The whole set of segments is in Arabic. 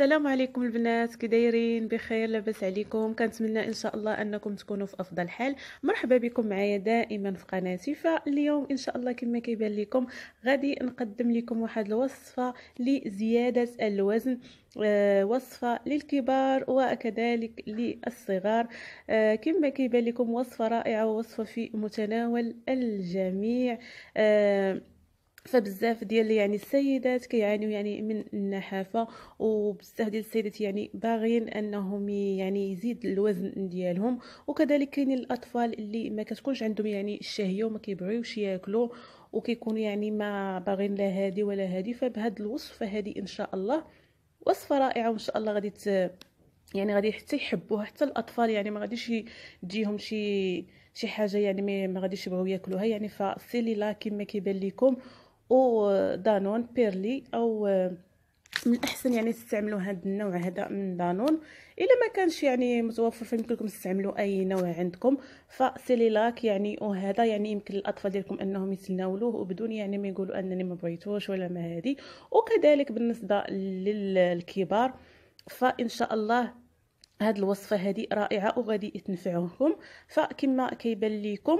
السلام عليكم البنات كي دايرين بخير لاباس عليكم كنتمنى ان شاء الله انكم تكونوا في افضل حال مرحبا بكم معايا دائما في قناتي فاليوم ان شاء الله كما كيبان لكم غادي نقدم لكم واحد الوصفه لزياده الوزن آه وصفه للكبار وكذلك للصغار آه كما كيبان لكم وصفه رائعه ووصفه في متناول الجميع آه فبزاف ديال يعني السيدات كيعانيو يعني من النحافه وبزاف ديال السيدات يعني باغيين انهم يعني يزيد الوزن ديالهم وكذلك كاينين الاطفال اللي ما كتكونش عندهم يعني الشهيه وما كيبغيوش ياكلوا وكيكون يعني ما باغين لا هادي ولا هادي فبهاد الوصفه هادي ان شاء الله وصفه رائعه وان شاء الله غادي ت... يعني غادي حتى يحبوها حتى الاطفال يعني ما غاديش تجيهم شي شي حاجه يعني ما غاديش يبغيو ياكلوها يعني فسيلي لا كما كيبان لكم ودانون بيرلي او آه، من الاحسن يعني تستعملوا هذا النوع هذا من دانون الا ما كانش يعني متوفر فيمكن لكم تستعملوا اي نوع عندكم فسيليلاك يعني وهذا يعني يمكن للاطفال ديالكم انهم يتناولوه وبدون يعني ما يقولوا انني ما بغيتوش ولا ما هذه وكذلك بالنسبه للكبار فان شاء الله هاد الوصفه هذه رائعه وغادي تنفعكم فكما كيبان ليكم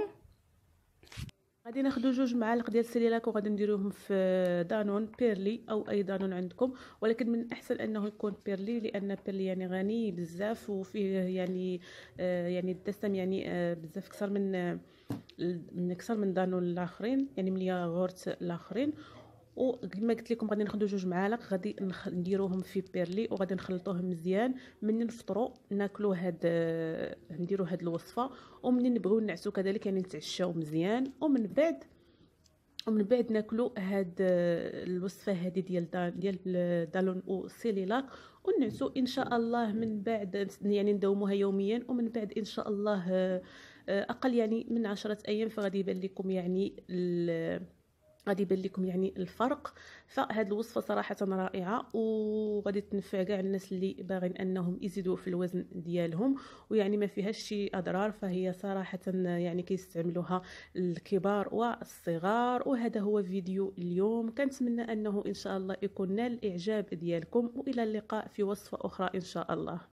غادي ناخذ جوج معالق ديال السيليلاك وغادي نديروهم في دانون بيرلي او اي دانون عندكم ولكن من الاحسن انه يكون بيرلي لان بيرلي يعني غني بزاف وفيه يعني آه يعني الدسم يعني آه بزاف اكثر من آه من اكثر من دانون الاخرين يعني من غورت الاخرين وكما قلت لكم غادي ناخذ جوج معالق غادي نديروهم في بيرلي وغادي نخلطوهم مزيان ملي نفطروا ناكلوا هاد نديروا هاد الوصفه وملي نبغيو نعسو كذلك يعني نتعشاو مزيان ومن بعد ومن بعد ناكلو هاد الوصفه هادي ديال ديال دالون سيليلاك ونعسوا ان شاء الله من بعد يعني نداوموها يوميا ومن بعد ان شاء الله آه، اقل يعني من عشرة ايام فغادي يبان لكم يعني غادي يبان لكم يعني الفرق فهاد الوصفه صراحه رائعه وغادي تنفع كاع الناس اللي باغين انهم يزيدوا في الوزن ديالهم ويعني ما فيهاش شي اضرار فهي صراحه يعني كيستعملوها الكبار والصغار وهذا هو فيديو اليوم كنتمنى انه ان شاء الله يكون نال الاعجاب ديالكم والى اللقاء في وصفه اخرى ان شاء الله